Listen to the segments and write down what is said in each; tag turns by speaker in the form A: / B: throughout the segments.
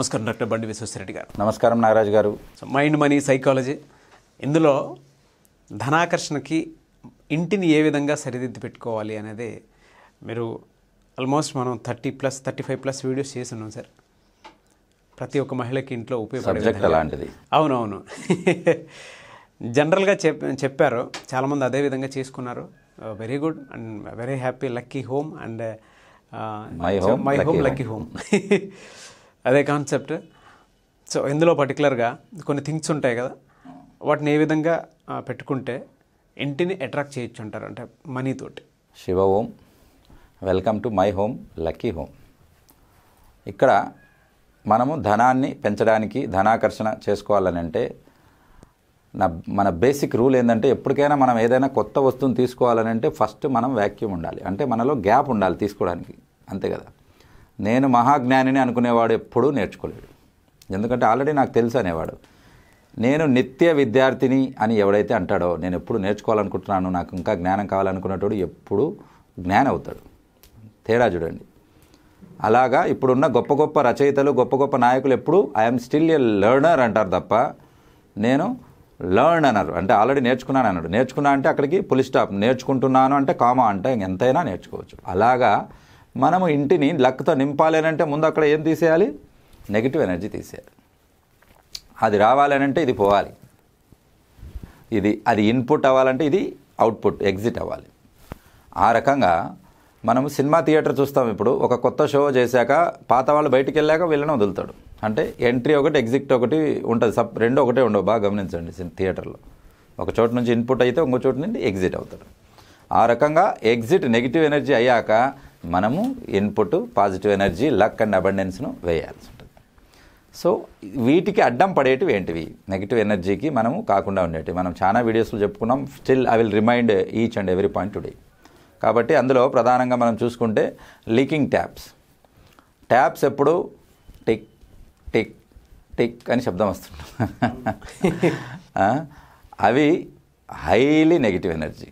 A: నమస్కారం డాక్టర్ బండి విశ్వశ్రెడ్డి గారు
B: నమస్కారం నాగరాజ్ గారు
A: మైండ్ మనీ సైకాలజీ ఇందులో ధనాకర్షణకి ఇంటిని ఏ విధంగా సరిదిద్ది పెట్టుకోవాలి అనేది మీరు ఆల్మోస్ట్ మనం thirty plus thirty five plus videos చేసి ఉన్నాం సార్ ప్రతి ఒక్క మహిళకి ఇంట్లో ఉపయోగపడే అలాంటిది అవునవును జనరల్గా చెప్ చెప్పారు చాలామంది అదే విధంగా చేసుకున్నారు very good and very happy lucky home and my home lucky home అదే కాన్సెప్ట్ సో ఇందులో పర్టికులర్గా కొన్ని థింగ్స్ ఉంటాయి కదా వాటిని ఏ విధంగా పెట్టుకుంటే ఇంటిని అట్రాక్ట్ చేయొచ్చు అంటారు అంటే
B: మనీతోటి Shiva Om welcome to my home lucky home ఇక్కడ మనము ధనాన్ని పెంచడానికి ధనాకర్షణ చేసుకోవాలని అంటే నా మన బేసిక్ రూల్ ఏంటంటే ఎప్పటికైనా మనం ఏదైనా కొత్త వస్తువుని తీసుకోవాలని అంటే ఫస్ట్ మనం వ్యాక్యూమ్ ఉండాలి అంటే మనలో గ్యాప్ ఉండాలి తీసుకోవడానికి అంతే కదా నేను మహాజ్ఞానిని అనుకునేవాడు ఎప్పుడూ నేర్చుకోలేడు ఎందుకంటే ఆల్రెడీ నాకు తెలుసు అనేవాడు నేను నిత్య విద్యార్థిని అని ఎవడైతే అంటాడో నేను ఎప్పుడు నేర్చుకోవాలనుకుంటున్నాను నాకు ఇంకా జ్ఞానం కావాలనుకునేటోడు ఎప్పుడు జ్ఞానం అవుతాడు తేడా చూడండి అలాగా ఇప్పుడున్న గొప్ప గొప్ప రచయితలు గొప్ప గొప్ప నాయకులు ఎప్పుడు ఐఎమ్ స్టిల్ ఏ లర్నర్ అంటారు తప్ప నేను లర్న్ అన్నారు అంటే ఆల్రెడీ నేర్చుకున్నాను అన్నాడు నేర్చుకున్నా అంటే అక్కడికి పులిస్టాప్ స్టాప్ నేర్చుకుంటున్నాను అంటే కామా అంటే ఎంతైనా నేర్చుకోవచ్చు అలాగా మనము ఇంటిని లక్తో నింపాలి అని అంటే ముందు అక్కడ ఏం తీసేయాలి నెగిటివ్ ఎనర్జీ తీసేయాలి అది రావాలనంటే ఇది పోవాలి ఇది అది ఇన్పుట్ అవ్వాలంటే ఇది అవుట్పుట్ ఎగ్జిట్ అవ్వాలి ఆ రకంగా మనం సినిమా థియేటర్ చూస్తాం ఇప్పుడు ఒక కొత్త షో చేశాక పాత వాళ్ళు బయటికి వెళ్ళాక వీళ్ళని వదులుతాడు అంటే ఎంట్రీ ఒకటి ఎగ్జిట్ ఒకటి ఉంటుంది సబ్ రెండు ఒకటే ఉండవు బాగా గమనించండి థియేటర్లో ఒక చోటు నుంచి ఇన్పుట్ అయితే ఇంకో చోటు నుండి ఎగ్జిట్ అవుతాడు ఆ రకంగా ఎగ్జిట్ నెగిటివ్ ఎనర్జీ అయ్యాక మనము input positive energy luck and అబండెన్స్ను వేయాల్సి ఉంటుంది సో వీటికి అడ్డం పడేటివి ఏంటివి నెగిటివ్ ఎనర్జీకి మనము కాకుండా ఉండేటివి మనం చాలా వీడియోస్లో చెప్పుకున్నాం still I will remind each and every point today కాబట్టి అందులో ప్రధానంగా మనం చూసుకుంటే లీకింగ్ ట్యాప్స్ ట్యాప్స్ ఎప్పుడు టిక్ టిక్ టిక్ అని శబ్దం వస్తుంటుంది అవి హైలీ నెగిటివ్ ఎనర్జీ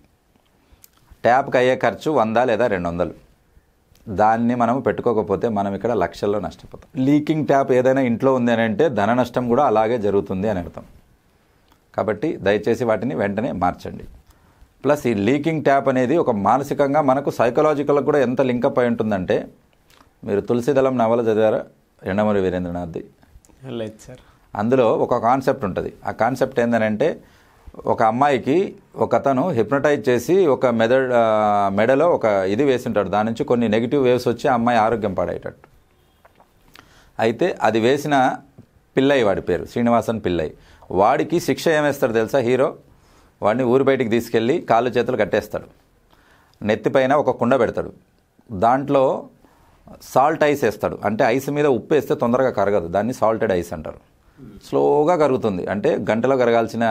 B: ట్యాప్కి అయ్యే ఖర్చు వంద లేదా రెండు వందలు దాన్ని మనం పెట్టుకోకపోతే మనం ఇక్కడ లక్షల్లో నష్టపోతాం లీకింగ్ ట్యాప్ ఏదైనా ఇంట్లో ఉంది అని అంటే ధన నష్టం కూడా అలాగే జరుగుతుంది అని అర్థం కాబట్టి దయచేసి వాటిని వెంటనే మార్చండి ప్లస్ ఈ లీకింగ్ ట్యాప్ అనేది ఒక మానసికంగా మనకు సైకలాజికల్ కూడా ఎంత లింకప్ అయి ఉంటుందంటే మీరు తులసిదళం నవల చదివారా ఎండమూరి వీరేంద్రనాథ్ది లేదు సార్ అందులో ఒక కాన్సెప్ట్ ఉంటుంది ఆ కాన్సెప్ట్ ఏంటంటే ఒక అమ్మాయికి ఒక అతను హిప్నటైజ్ చేసి ఒక మెద మెడలో ఒక ఇది వేసింటాడు దాని నుంచి కొన్ని నెగిటివ్ వేవ్స్ వచ్చి అమ్మాయి ఆరోగ్యం పాడేటట్టు అయితే అది వేసిన పిల్లయ్య వాడి పేరు శ్రీనివాసన్ పిల్లయ్య వాడికి శిక్ష ఏమేస్తాడు తెలుసా హీరో వాడిని ఊరి బయటికి తీసుకెళ్ళి కాళ్ళు చేతులు కట్టేస్తాడు నెత్తిపైన ఒక కుండ పెడతాడు దాంట్లో సాల్ట్ ఐస్ వేస్తాడు అంటే ఐస్ మీద ఉప్పు వేస్తే తొందరగా కరగదు దాన్ని సాల్టెడ్ ఐస్ అంటారు స్లోగా కరుగుతుంది అంటే గంటలో కరగాల్సిన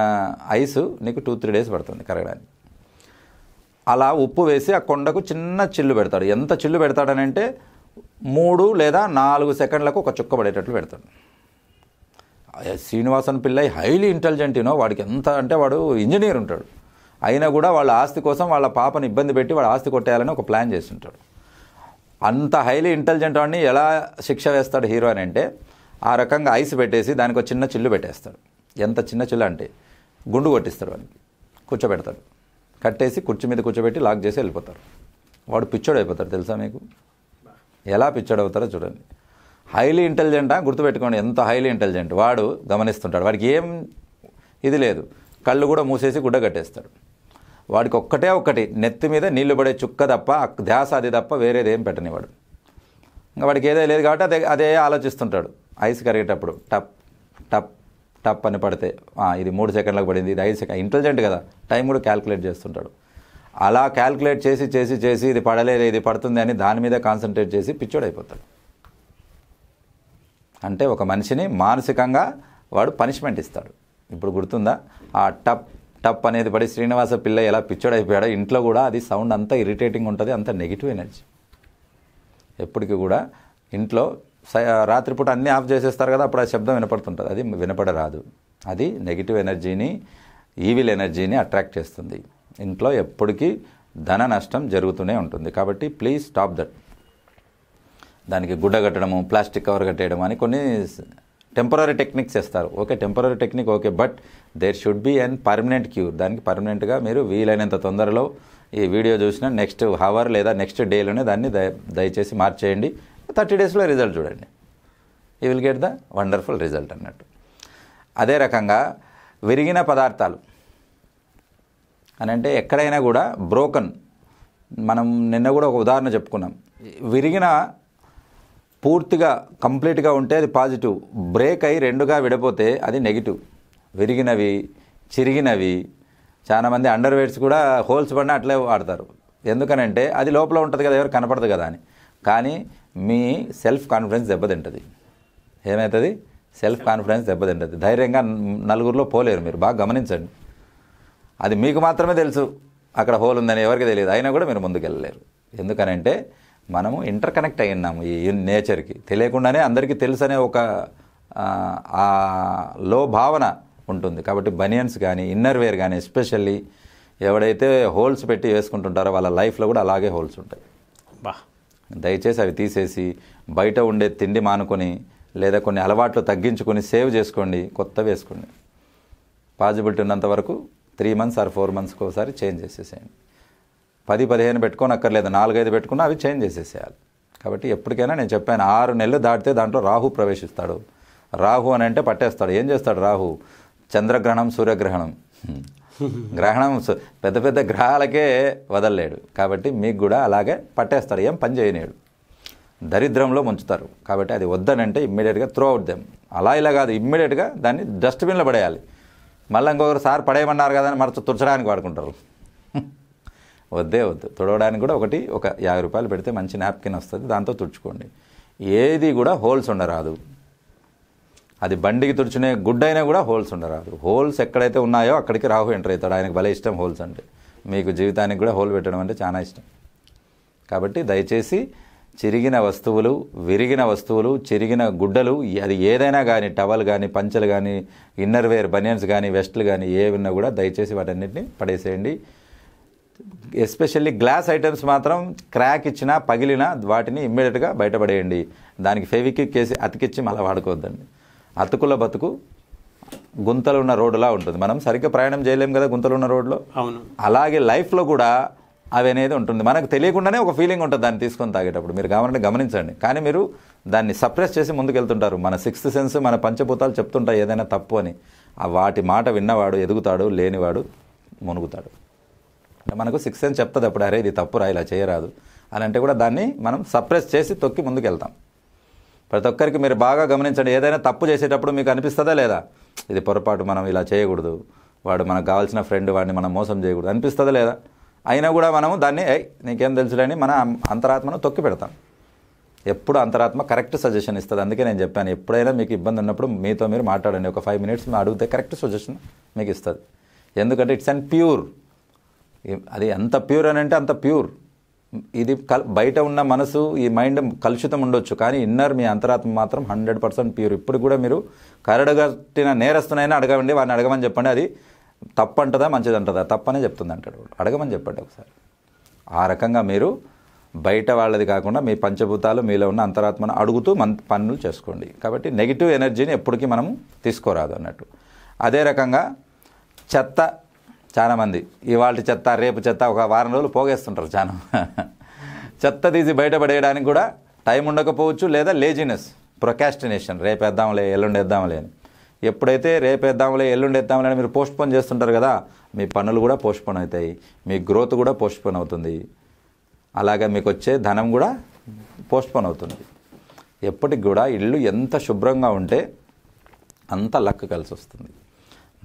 B: ఐస్ నీకు టూ త్రీ డేస్ పడుతుంది కరగడానికి అలా ఉప్పు వేసి ఆ కొండకు చిన్న చిల్లు పెడతాడు ఎంత చిల్లు పెడతాడనంటే మూడు లేదా నాలుగు సెకండ్లకు ఒక చుక్క పడేటట్లు పెడతాడు Srinivasan Pillai highly intelligent you know వాడికి ఎంత అంటే వాడు ఇంజనీర్ ఉంటాడు అయినా కూడా వాళ్ళ ఆస్తి కోసం వాళ్ళ పాపను ఇబ్బంది పెట్టి వాడు ఆస్తి కొట్టేయాలని ఒక ప్లాన్ చేస్తుంటాడు అంత హైలీ ఇంటెలిజెంట్ వాడిని ఎలా శిక్ష వేస్తాడు హీరో అని అంటే ఆ రకంగా ఐస్ పెట్టేసి దానికి ఒక చిన్న చిల్లు పెట్టేస్తాడు ఎంత చిన్న చిల్లు అంటే గుండు కొట్టిస్తాడు వానికి కూర్చోబెడతాడు కట్టేసి కుర్చీ మీద కూర్చోబెట్టి లాక్ చేసి వెళ్ళిపోతారు వాడు పిచ్చోడు అయిపోతారు తెలుసా మీకు ఎలా పిచ్చోడు అవుతారో చూడండి హైలీ ఇంటెలిజెంటా గుర్తుపెట్టుకోండి ఎంత హైలీ ఇంటెలిజెంట్ వాడు గమనిస్తుంటాడు వాడికి ఏం ఇది లేదు కళ్ళు కూడా మూసేసి గుడ్డ కట్టేస్తాడు వాడికి ఒక్కటే ఒక్కటి నెత్తి మీద నీళ్లు పడే చుక్క తప్ప ధ్యాస అది తప్ప వేరేది ఏం పెట్టనివాడు ఇంకా వాడికి ఏదో లేదు కాబట్టి అదే అదే ఆలోచిస్తుంటాడు ఐస్ కరిగేటప్పుడు టప్ టప్ టప్ అని పడితే ఇది మూడు సెకండ్లకు పడింది ఇది ఐదు సెకండ్ ఇంటెలిజెంట్ కదా టైం కూడా క్యాల్కులేట్ చేస్తుంటాడు అలా క్యాల్కులేట్ చేసి చేసి చేసి ఇది పడలేదు ఇది పడుతుంది అని దాని మీద కాన్సన్ట్రేట్ చేసి అయిపోతాడు అంటే ఒక మనిషిని మానసికంగా వాడు పనిష్మెంట్ ఇస్తాడు ఇప్పుడు గుర్తుందా ఆ టప్ టప్ అనేది పడి శ్రీనివాస పిల్ల ఎలా పిచ్చోడైపోయాడో ఇంట్లో కూడా అది సౌండ్ అంతా ఇరిటేటింగ్ ఉంటుంది అంత నెగిటివ్ ఎనర్జీ ఎప్పటికీ కూడా ఇంట్లో రాత్రిపూట అన్నీ ఆఫ్ చేసేస్తారు కదా అప్పుడు ఆ శబ్దం వినపడుతుంటుంది అది వినపడరాదు అది నెగిటివ్ ఎనర్జీని ఈవిల్ ఎనర్జీని అట్రాక్ట్ చేస్తుంది ఇంట్లో ఎప్పటికీ ధన నష్టం జరుగుతూనే ఉంటుంది కాబట్టి ప్లీజ్ స్టాప్ దట్ దానికి గుడ్డ కట్టడము ప్లాస్టిక్ కవర్ కట్టేయడం అని కొన్ని టెంపరీ టెక్నిక్స్ చేస్తారు okay temporary technique okay but there should be and permanent cure దానికి పర్మనెంట్గా మీరు వీలైనంత తొందరలో ఈ వీడియో చూసిన నెక్స్ట్ హవర్ లేదా నెక్స్ట్ డేలోనే దాన్ని దయచేసి మార్చేయండి థర్టీ డేస్లో రిజల్ట్ చూడండి you will get the wonderful result అన్నట్టు అదే రకంగా విరిగిన పదార్థాలు అని అంటే ఎక్కడైనా కూడా బ్రోకన్ మనం నిన్న కూడా ఒక ఉదాహరణ చెప్పుకున్నాం విరిగిన పూర్తిగా కంప్లీట్గా ఉంటే అది పాజిటివ్ బ్రేక్ అయి రెండుగా విడిపోతే అది నెగిటివ్ విరిగినవి చిరిగినవి చాలామంది అండర్ వేర్స్ కూడా హోల్స్ పడిన అట్లే వాడతారు ఎందుకనంటే అది లోపల ఉంటుంది కదా ఎవరు కనపడదు కదా అని కానీ మీ సెల్ఫ్ కాన్ఫిడెన్స్ దెబ్బతింటుంది ఏమవుతుంది సెల్ఫ్ కాన్ఫిడెన్స్ దెబ్బతింటుంది ధైర్యంగా నలుగురిలో పోలేరు మీరు బాగా గమనించండి అది మీకు మాత్రమే తెలుసు అక్కడ హోల్ ఉందని ఎవరికి తెలియదు అయినా కూడా మీరు ముందుకెళ్ళలేరు ఎందుకనంటే మనము ఇంటర్ కనెక్ట్ అయి ఉన్నాము ఈ నేచర్కి తెలియకుండానే అందరికీ తెలుసు అనే ఒక లో భావన ఉంటుంది కాబట్టి బనియన్స్ కానీ ఇన్నర్వేర్ కానీ ఎస్పెషల్లీ ఎవడైతే హోల్స్ పెట్టి వేసుకుంటుంటారో వాళ్ళ లైఫ్లో కూడా అలాగే హోల్స్ ఉంటాయి బా దయచేసి అవి తీసేసి బయట ఉండే తిండి మానుకొని లేదా కొన్ని అలవాట్లు తగ్గించుకొని సేవ్ చేసుకోండి కొత్త వేసుకోండి పాజిబిలిటీ ఉన్నంత వరకు త్రీ మంత్స్ ఆర్ ఫోర్ మంత్స్కి ఒకసారి చేంజ్ చేసేసేయండి పది పదిహేను పెట్టుకొని అక్కర్లేదు నాలుగైదు పెట్టుకున్నా అవి చేంజ్ చేసేసేయాలి కాబట్టి ఎప్పటికైనా నేను చెప్పాను ఆరు నెలలు దాటితే దాంట్లో రాహు ప్రవేశిస్తాడు రాహు అని అంటే పట్టేస్తాడు ఏం చేస్తాడు రాహు చంద్రగ్రహణం సూర్యగ్రహణం గ్రహణం పెద్ద పెద్ద గ్రహాలకే వదల్లేడు కాబట్టి మీకు కూడా అలాగే పట్టేస్తారు ఏం పని చేయలేడు దరిద్రంలో ముంచుతారు కాబట్టి అది వద్దనంటే ఇమ్మీడియట్గా త్రో అవుట్ దెమ్ అలా ఇలా కాదు ఇమ్మీడియట్గా దాన్ని డస్ట్బిన్లో పడేయాలి మళ్ళీ ఇంకొకరు సార్ పడేయమన్నారు కదా అని మరచు తుడచడానికి వాడుకుంటారు వద్దే వద్దు తుడవడానికి కూడా ఒకటి ఒక యాభై రూపాయలు పెడితే మంచి నాప్కిన్ వస్తుంది దాంతో తుడుచుకోండి ఏది కూడా హోల్స్ ఉండరాదు అది బండికి తుడిచునే గుడ్ అయినా కూడా హోల్స్ ఉండరాదు హోల్స్ ఎక్కడైతే ఉన్నాయో అక్కడికి రాహు ఎంటర్ అవుతాడు ఆయనకు భలే ఇష్టం హోల్స్ అంటే మీకు జీవితానికి కూడా హోల్ పెట్టడం అంటే చాలా ఇష్టం కాబట్టి దయచేసి చిరిగిన వస్తువులు విరిగిన వస్తువులు చిరిగిన గుడ్డలు అది ఏదైనా కానీ టవల్ కానీ పంచలు కానీ ఇన్నర్వేర్ బనియన్స్ కానీ వెస్ట్లు కానీ ఏ కూడా దయచేసి వాటన్నిటిని పడేసేయండి ఎస్పెషల్లీ గ్లాస్ ఐటమ్స్ మాత్రం క్రాక్ ఇచ్చినా పగిలినా వాటిని ఇమ్మీడియట్గా బయటపడేయండి దానికి ఫెవిక్విక్ వేసి అతికిచ్చి మళ్ళీ వాడుకోవద్దండి అతుకుల బతుకు గుంతలు ఉన్న రోడ్డులా ఉంటుంది మనం సరిగ్గా ప్రయాణం చేయలేము కదా గుంతలు ఉన్న రోడ్లో అవును అలాగే లైఫ్లో కూడా అవి అనేది ఉంటుంది మనకు తెలియకుండానే ఒక ఫీలింగ్ ఉంటుంది దాన్ని తీసుకొని తాగేటప్పుడు మీరు కావాలంటే గమనించండి కానీ మీరు దాన్ని సప్రెస్ చేసి ముందుకెళ్తుంటారు మన సిక్స్త్ సెన్స్ మన పంచభూతాలు చెప్తుంటాయి ఏదైనా తప్పు అని ఆ వాటి మాట విన్నవాడు ఎదుగుతాడు లేనివాడు మునుగుతాడు అంటే మనకు సిక్స్త్ సెన్స్ చెప్తుంది అప్పుడు అరే ఇది తప్పురా ఇలా చేయరాదు అని అంటే కూడా దాన్ని మనం సప్రెస్ చేసి తొక్కి ముందుకెళ్తాం ప్రతి ఒక్కరికి మీరు బాగా గమనించండి ఏదైనా తప్పు చేసేటప్పుడు మీకు అనిపిస్తుందా లేదా ఇది పొరపాటు మనం ఇలా చేయకూడదు వాడు మనకు కావాల్సిన ఫ్రెండ్ వాడిని మనం మోసం చేయకూడదు అనిపిస్తుందా లేదా అయినా కూడా మనము దాన్ని ఏ నీకేం తెలుసులేని మన అంతరాత్మను తొక్కి పెడతాం ఎప్పుడు అంతరాత్మ కరెక్ట్ సజెషన్ ఇస్తుంది అందుకే నేను చెప్పాను ఎప్పుడైనా మీకు ఇబ్బంది ఉన్నప్పుడు మీతో మీరు మాట్లాడండి ఒక ఫైవ్ మినిట్స్ అడిగితే కరెక్ట్ సజెషన్ మీకు ఇస్తుంది ఎందుకంటే ఇట్స్ అండ్ ప్యూర్ అది ఎంత ప్యూర్ అని అంటే అంత ప్యూర్ ఇది కల్ బయట ఉన్న మనసు ఈ మైండ్ కలుషితం ఉండొచ్చు కానీ ఇన్నర్ మీ అంతరాత్మ మాత్రం హండ్రెడ్ పర్సెంట్ ప్యూర్ ఇప్పుడు కూడా మీరు కరడగట్టిన నేరస్తునైనా అడగండి వాడిని అడగమని చెప్పండి అది తప్పు అంటదా మంచిది అంటదా తప్పనే చెప్తుంది అంటాడు అడగమని చెప్పండి ఒకసారి ఆ రకంగా మీరు బయట వాళ్ళది కాకుండా మీ పంచభూతాలు మీలో ఉన్న అంతరాత్మను అడుగుతూ మన పనులు చేసుకోండి కాబట్టి నెగిటివ్ ఎనర్జీని ఎప్పటికీ మనం తీసుకోరాదు అన్నట్టు అదే రకంగా చెత్త చాలామంది ఇవాళ చెత్త రేపు చెత్త ఒక వారం రోజులు పోగేస్తుంటారు చాలా చెత్త తీసి బయటపడేయడానికి కూడా టైం ఉండకపోవచ్చు లేదా లేజినెస్ ప్రొకాస్టినేషన్ రేపేద్దాంలే ఎల్లుండి వేద్దాంలే అని ఎప్పుడైతే రేపేద్దాంలే ఎల్లుండి వేద్దాంలే అని మీరు పోస్ట్పోన్ చేస్తుంటారు కదా మీ పనులు కూడా పోస్ట్పోన్ అవుతాయి మీ గ్రోత్ కూడా పోస్ట్పోన్ అవుతుంది అలాగే మీకు వచ్చే ధనం కూడా పోస్ట్పోన్ అవుతుంది ఎప్పటికి కూడా ఇల్లు ఎంత శుభ్రంగా ఉంటే అంత లక్ కలిసి వస్తుంది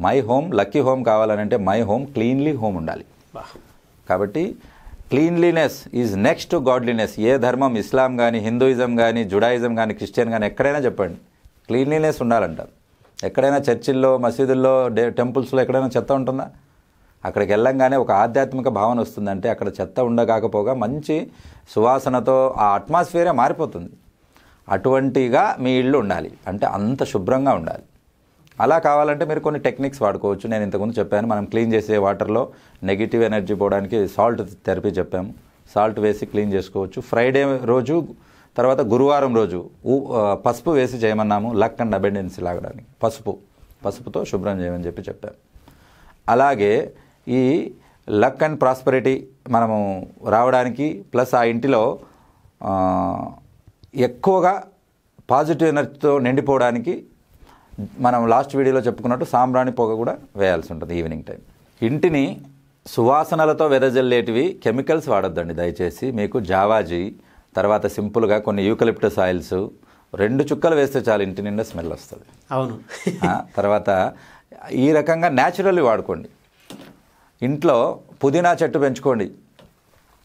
B: మై హోమ్ లక్కీ హోమ్ అంటే మై హోమ్ క్లీన్లీ హోమ్ ఉండాలి కాబట్టి cleanliness is next to godliness ఏ ధర్మం ఇస్లాం కానీ హిందూయిజం కానీ జుడాయిజం కానీ క్రిస్టియన్ కానీ ఎక్కడైనా చెప్పండి క్లీన్లీనెస్ ఉండాలంటారు ఎక్కడైనా చర్చిల్లో మసీదుల్లో డే టెంపుల్స్లో ఎక్కడైనా చెత్త ఉంటుందా అక్కడికి వెళ్ళంగానే ఒక ఆధ్యాత్మిక భావన వస్తుందంటే అక్కడ చెత్త ఉండగాకపోగా మంచి సువాసనతో ఆ అట్మాస్ఫియరే మారిపోతుంది అటువంటిగా మీ ఇళ్ళు ఉండాలి అంటే అంత శుభ్రంగా ఉండాలి అలా కావాలంటే మీరు కొన్ని టెక్నిక్స్ వాడుకోవచ్చు నేను ఇంతకుముందు చెప్పాను మనం క్లీన్ చేసే వాటర్లో నెగిటివ్ ఎనర్జీ పోవడానికి సాల్ట్ థెరపీ చెప్పాము సాల్ట్ వేసి క్లీన్ చేసుకోవచ్చు ఫ్రైడే రోజు తర్వాత గురువారం రోజు పసుపు వేసి చేయమన్నాము లక్ అండ్ అబెండెన్స్ లాగడానికి పసుపు పసుపుతో శుభ్రం చేయమని చెప్పి చెప్పాం అలాగే ఈ లక్ అండ్ ప్రాస్పరిటీ మనము రావడానికి ప్లస్ ఆ ఇంటిలో ఎక్కువగా పాజిటివ్ ఎనర్జీతో నిండిపోవడానికి మనం లాస్ట్ వీడియోలో చెప్పుకున్నట్టు సాంబ్రాణి పొగ కూడా వేయాల్సి ఉంటుంది ఈవినింగ్ టైం ఇంటిని సువాసనలతో వెదజల్లేటివి కెమికల్స్ వాడొద్దండి దయచేసి మీకు జావాజీ తర్వాత సింపుల్గా కొన్ని యూకలిప్టస్ ఆయిల్స్ రెండు చుక్కలు వేస్తే చాలు ఇంటి నిండా స్మెల్ వస్తుంది అవును తర్వాత ఈ రకంగా న్యాచురల్లీ వాడుకోండి ఇంట్లో పుదీనా చెట్టు పెంచుకోండి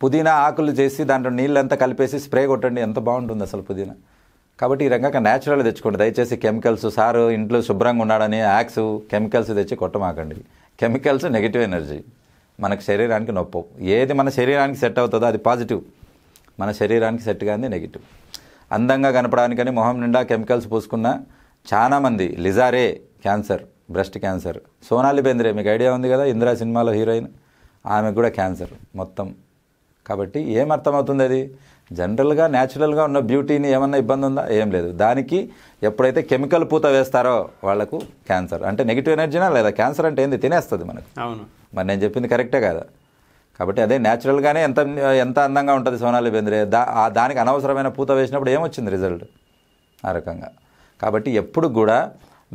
B: పుదీనా ఆకులు చేసి దాంట్లో నీళ్ళంతా కలిపేసి స్ప్రే కొట్టండి ఎంత బాగుంటుంది అసలు పుదీనా కాబట్టి ఈ రంగక న్యాచురల్ తెచ్చుకోండి దయచేసి కెమికల్స్ సారు ఇంట్లో శుభ్రంగా ఉన్నాడని యాక్స్ కెమికల్స్ తెచ్చి కొట్టమాకండి కెమికల్స్ నెగిటివ్ ఎనర్జీ మనకు శరీరానికి నొప్పవు ఏది మన శరీరానికి సెట్ అవుతుందో అది పాజిటివ్ మన శరీరానికి సెట్ కానీ నెగిటివ్ అందంగా కనపడానికని మొహం నిండా కెమికల్స్ పూసుకున్న చాలామంది Lisa Ray cancer breast cancer Sonali Bendre మీకు ఐడియా ఉంది కదా ఇందిరా సినిమాలో హీరోయిన్ ఆమెకు కూడా క్యాన్సర్ మొత్తం కాబట్టి ఏం అర్థమవుతుంది అది జనరల్గా న్యాచురల్గా ఉన్న బ్యూటీని ఏమన్నా ఇబ్బంది ఉందా ఏం లేదు దానికి ఎప్పుడైతే కెమికల్ పూత వేస్తారో వాళ్లకు క్యాన్సర్ అంటే నెగిటివ్ ఎనర్జీనా లేదా క్యాన్సర్ అంటే ఏంది తినేస్తుంది మనకు అవును మరి నేను చెప్పింది కరెక్టే కదా కాబట్టి అదే న్యాచురల్గానే ఎంత ఎంత అందంగా ఉంటుంది సోనాలి బెంద్రే దా దానికి అనవసరమైన పూత వేసినప్పుడు ఏమొచ్చింది రిజల్ట్ ఆ రకంగా కాబట్టి ఎప్పుడు కూడా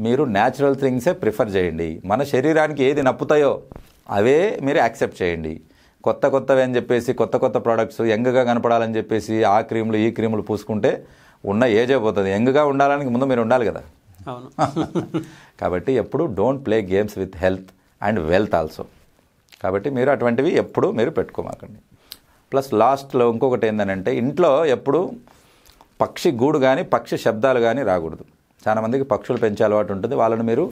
B: మీరు న్యాచురల్ థింగ్సే ప్రిఫర్ చేయండి మన శరీరానికి ఏది నప్పుతాయో అవే మీరు యాక్సెప్ట్ చేయండి కొత్త కొత్తవి అని చెప్పేసి కొత్త కొత్త ప్రోడక్ట్స్ యంగ్గా కనపడాలని చెప్పేసి ఆ క్రీములు ఈ క్రీములు పూసుకుంటే ఉన్న ఏజ్ అయిపోతుంది యంగ్గా ఉండాలని ముందు మీరు ఉండాలి కదా అవును కాబట్టి ఎప్పుడు don't play games with health and wealth also కాబట్టి మీరు అటువంటివి ఎప్పుడు మీరు పెట్టుకోమాకండి ప్లస్ లాస్ట్లో ఇంకొకటి ఏంటంటే ఇంట్లో ఎప్పుడు పక్షి గూడు కానీ పక్షి శబ్దాలు కానీ రాకూడదు చాలామందికి పక్షులు పెంచే అలవాటు ఉంటుంది వాళ్ళని మీరు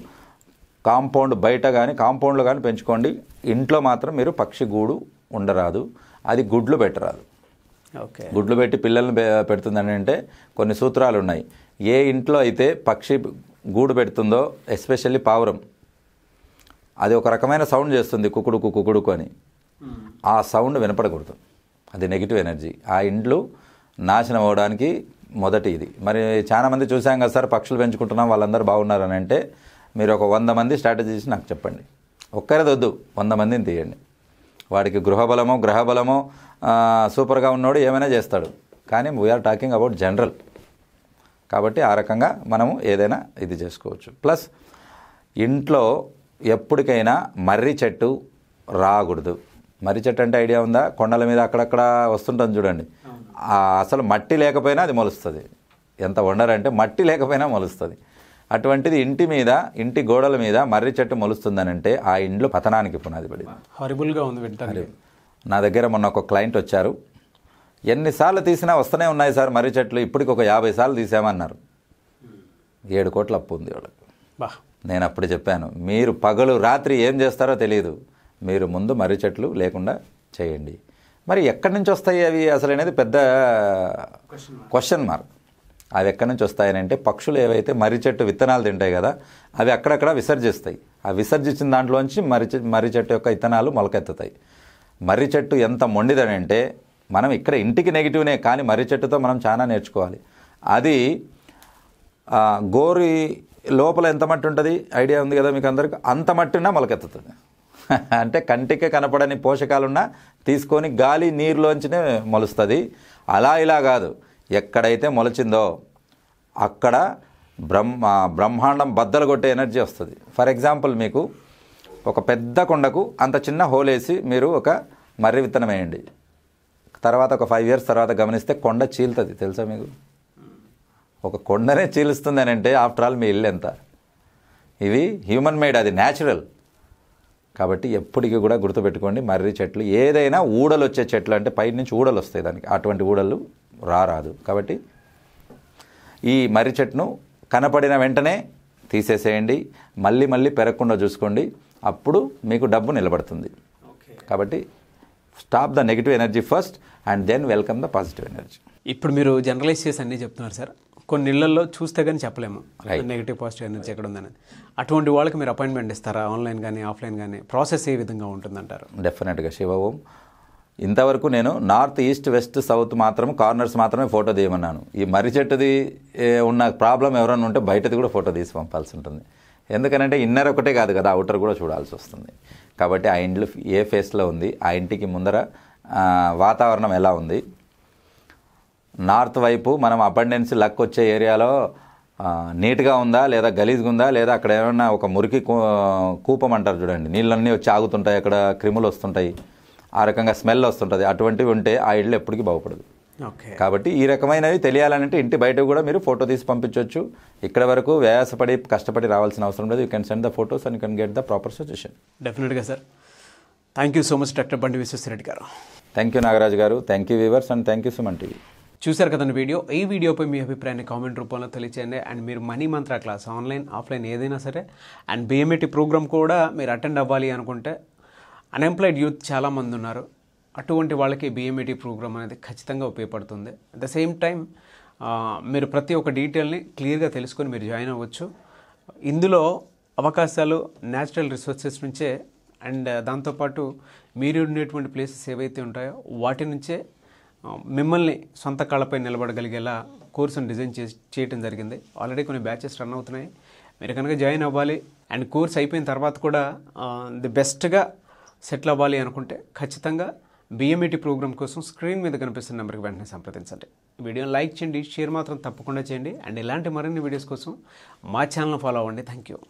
B: కాంపౌండ్ బయట కానీ కాంపౌండ్లో కానీ పెంచుకోండి ఇంట్లో మాత్రం మీరు పక్షి గూడు ఉండరాదు అది గుడ్లు పెట్టరాదు ఓకే గుడ్లు పెట్టి పిల్లల్ని పెడుతుందని అంటే కొన్ని సూత్రాలు ఉన్నాయి ఏ ఇంట్లో అయితే పక్షి గూడు పెడుతుందో ఎస్పెషల్లీ పావురం అది ఒక రకమైన సౌండ్ చేస్తుంది కుకుడుకు కుకుడుకు అని ఆ సౌండ్ వినపడకూడదు అది నెగిటివ్ ఎనర్జీ ఆ ఇండ్లు నాశనం అవడానికి మొదటి ఇది మరి చాలామంది చూసాం కదా సార్ పక్షులు పెంచుకుంటున్నాం వాళ్ళందరూ బాగున్నారని అంటే మీరు ఒక వంద మంది స్ట్రాటజీస్ నాకు చెప్పండి ఒక్కరిది వద్దు వంద మందిని తీయండి వాడికి గృహబలమో గ్రహబలమో సూపర్గా ఉన్నాడు ఏమైనా చేస్తాడు కానీ వీఆర్ టాకింగ్ అబౌట్ జనరల్ కాబట్టి ఆ రకంగా మనము ఏదైనా ఇది చేసుకోవచ్చు ప్లస్ ఇంట్లో ఎప్పటికైనా మర్రి చెట్టు రాకూడదు మర్రి చెట్టు అంటే ఐడియా ఉందా కొండల మీద అక్కడక్కడ వస్తుంటుంది చూడండి అసలు మట్టి లేకపోయినా అది మొలుస్తుంది ఎంత వండరంటే మట్టి లేకపోయినా మొలుస్తుంది అటువంటిది ఇంటి మీద ఇంటి గోడల మీద మర్రి చెట్టు మొలుస్తుందనంటే ఆ ఇండ్లు పతనానికి పునాది పడి
A: హరిబుల్గా ఉంది వింటారు
B: నా దగ్గర మొన్న ఒక క్లయింట్ వచ్చారు ఎన్నిసార్లు తీసినా వస్తూనే ఉన్నాయి సార్ మర్రి చెట్లు ఇప్పటికి ఒక యాభై సార్లు తీసామన్నారు ఏడు కోట్ల అప్పు ఉంది వాళ్ళకి నేను అప్పుడు చెప్పాను మీరు పగలు రాత్రి ఏం చేస్తారో తెలియదు మీరు ముందు మర్రి చెట్లు లేకుండా చేయండి మరి ఎక్కడి నుంచి వస్తాయి అవి అసలు అనేది పెద్ద క్వశ్చన్ మార్క్ అవి ఎక్కడి నుంచి వస్తాయని అంటే పక్షులు ఏవైతే మర్రి చెట్టు విత్తనాలు తింటాయి కదా అవి అక్కడక్కడ విసర్జిస్తాయి ఆ విసర్జించిన దాంట్లోంచి మర్రి మర్రి చెట్టు యొక్క విత్తనాలు మొలకెత్తుతాయి మర్రి చెట్టు ఎంత మొండిదనంటే మనం ఇక్కడ ఇంటికి నెగిటివ్నే కానీ మర్రి చెట్టుతో మనం చాలా నేర్చుకోవాలి అది గోరి లోపల ఎంత మట్టి ఉంటుంది ఐడియా ఉంది కదా మీకు అందరికీ అంత మట్టినా మొలకెత్తుతుంది అంటే కంటికి కనపడని పోషకాలున్నా తీసుకొని గాలి నీరులోంచినే మొలుస్తుంది అలా ఇలా కాదు ఎక్కడైతే మొలచిందో అక్కడ బ్రహ్మ బ్రహ్మాండం బద్దలు కొట్టే ఎనర్జీ వస్తుంది ఫర్ ఎగ్జాంపుల్ మీకు ఒక పెద్ద కొండకు అంత చిన్న హోల్ వేసి మీరు ఒక మర్రి విత్తనం వేయండి తర్వాత ఒక ఫైవ్ ఇయర్స్ తర్వాత గమనిస్తే కొండ చీలుతుంది తెలుసా మీకు ఒక కొండనే చీలుస్తుంది అని అంటే ఆఫ్టర్ ఆల్ మీ ఇల్లు ఎంత ఇవి హ్యూమన్ మేడ్ అది న్యాచురల్ కాబట్టి ఎప్పటికీ కూడా గుర్తుపెట్టుకోండి మర్రి చెట్లు ఏదైనా ఊడలు వచ్చే చెట్లు అంటే పైనుంచి ఊడలు వస్తాయి దానికి అటువంటి ఊడలు రారాదు కాబట్టి ఈ మర్రి చెట్టును కనపడిన వెంటనే తీసేసేయండి మళ్ళీ మళ్ళీ పెరగకుండా చూసుకోండి అప్పుడు మీకు డబ్బు నిలబడుతుంది కాబట్టి stop the negative energy first and then welcome the positive energy
A: ఇప్పుడు మీరు జనరలైజ్ చేసి అన్నీ చెప్తున్నారు సార్ కొన్ని ఇళ్లలో చూస్తే కానీ చెప్పలేము నెగిటివ్ పాజిటివ్ ఎనర్జీ ఎక్కడ ఉందని అటువంటి వాళ్ళకి మీరు అపాయింట్మెంట్ ఇస్తారా ఆన్లైన్ కానీ ఆఫ్లైన్ కానీ ప్రాసెస్ ఏ విధంగా ఉంటుందంటారు
B: డెఫినెట్గా శివ ఓం ఇంతవరకు నేను నార్త్ ఈస్ట్ వెస్ట్ సౌత్ మాత్రం కార్నర్స్ మాత్రమే ఫోటో తీయమన్నాను ఈ మర్రి చెట్టుది ఉన్న ప్రాబ్లం ఎవరైనా ఉంటే బయటది కూడా ఫోటో తీసి పంపాల్సి ఉంటుంది ఎందుకనంటే ఇన్నర్ ఒకటే కాదు కదా అవుటర్ కూడా చూడాల్సి వస్తుంది కాబట్టి ఆ ఇంట్లో ఏ ఫేస్లో ఉంది ఆ ఇంటికి ముందర వాతావరణం ఎలా ఉంది నార్త్ వైపు మనం అపెండెన్స్ లక్ వచ్చే ఏరియాలో నీట్గా ఉందా లేదా గలీజ్గా ఉందా లేదా అక్కడ ఏమైనా ఒక మురికి కూపం అంటారు చూడండి నీళ్ళన్నీ వచ్చి ఆగుతుంటాయి అక్కడ క్రిములు వస్తుంటాయి ఆ రకంగా స్మెల్ వస్తుంటుంది అటువంటివి ఉంటే ఆ ఇళ్ళు ఎప్పటికీ బాగుపడదు కాబట్టి ఈ రకమైనవి తెలియాలంటే ఇంటి బయట కూడా మీరు ఫోటో తీసి పంపించవచ్చు ఇక్కడ వరకు వ్యాసపడి కష్టపడి రావాల్సిన అవసరం లేదు you can send the photos and can get the proper suggestion డెఫినెట్గా sir thank you so much doctor Bandi Vishwas Reddy గారు థ్యాంక్ యూ నాగరాజు గారు thank you viewers and thank you so TV
A: చూశారు కదండి వీడియో ఈ వీడియోపై మీ అభిప్రాయాన్ని కామెంట్ రూపంలో తెలియచేయండి అండ్ మీరు మనీ మంత్ర క్లాస్ ఆన్లైన్ ఆఫ్లైన్ ఏదైనా సరే అండ్ బిఎంఏటీ ప్రోగ్రామ్ e కూడా మీరు అటెండ్ అవ్వాలి అనుకుంటే అన్ఎంప్లాయిడ్ యూత్ చాలామంది ఉన్నారు అటువంటి వాళ్ళకి బిఎంఈటీ ప్రోగ్రామ్ e అనేది ఖచ్చితంగా ఉపయోగపడుతుంది అట్ ద సేమ్ టైం మీరు ప్రతి ఒక్క డీటెయిల్ని క్లియర్గా తెలుసుకొని మీరు జాయిన్ అవ్వచ్చు ఇందులో అవకాశాలు న్యాచురల్ రిసోర్సెస్ నుంచే అండ్ uh, దాంతోపాటు మీరు ఉండేటువంటి ప్లేసెస్ ఏవైతే ఉంటాయో వాటి నుంచే మిమ్మల్ని సొంత కాళ్ళపై నిలబడగలిగేలా కోర్సును డిజైన్ చేసి చేయడం జరిగింది ఆల్రెడీ కొన్ని బ్యాచెస్ రన్ అవుతున్నాయి మీరు కనుక జాయిన్ అవ్వాలి అండ్ కోర్స్ అయిపోయిన తర్వాత కూడా ది బెస్ట్గా సెటిల్ అవ్వాలి అనుకుంటే ఖచ్చితంగా బిఎంఈటీ e ప్రోగ్రామ్ కోసం స్క్రీన్ మీద కనిపిస్తున్న నెంబర్కి వెంటనే సంప్రదించండి వీడియోని లైక్ చేయండి షేర్ మాత్రం తప్పకుండా చేయండి అండ్ ఇలాంటి మరిన్ని వీడియోస్ కోసం మా ఛానల్ ఫాలో అవ్వండి థ్యాంక్ యూ